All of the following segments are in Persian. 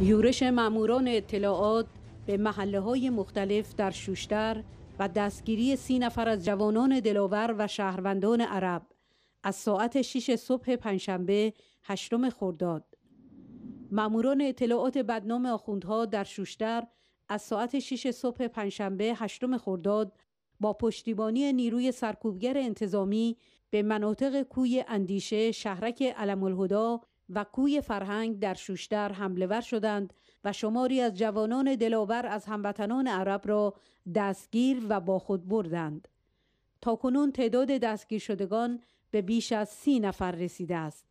یورش ماموران اطلاعات به محله های مختلف در شوشتر و دستگیری سی نفر از جوانان دلاور و شهروندان عرب از ساعت 6 صبح پنجشنبه هشتم خرداد ماموران اطلاعات بدنام آخوندها در شوشتر از ساعت 6 صبح پنجشنبه هشتم خرداد با پشتیبانی نیروی سرکوبگر انتظامی به مناطق کوی اندیشه شهرک علم الهدا و کوی فرهنگ در شوشتر حمله ور شدند و شماری از جوانان دلاور از هموطنان عرب را دستگیر و با خود بردند تا کنون تعداد دستگیر شدگان به بیش از سی نفر رسیده است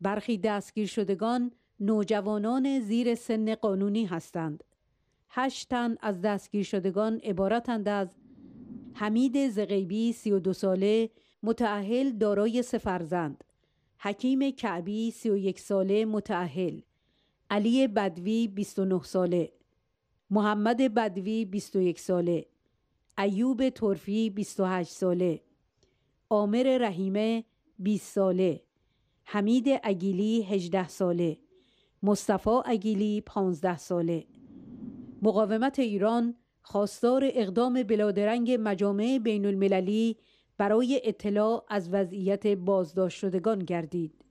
برخی دستگیر شدگان نوجوانان زیر سن قانونی هستند هشت تن از دستگیر شدگان عبارتند از حمید زغیبی دو ساله متعهل دارای سفرزند حکیم کعبی 31 ساله متعهل علی بدوی 29 ساله محمد بدوی 21 ساله ایوب ترفی 28 ساله عامر رحیمه 20 ساله حمید اگیلی 18 ساله مصطفی اگیلی 15 ساله مقاومت ایران خواستار اقدام بلادرنگ مجامع بین المللی برای اطلاع از وضعیت بازداشت شدگان گردید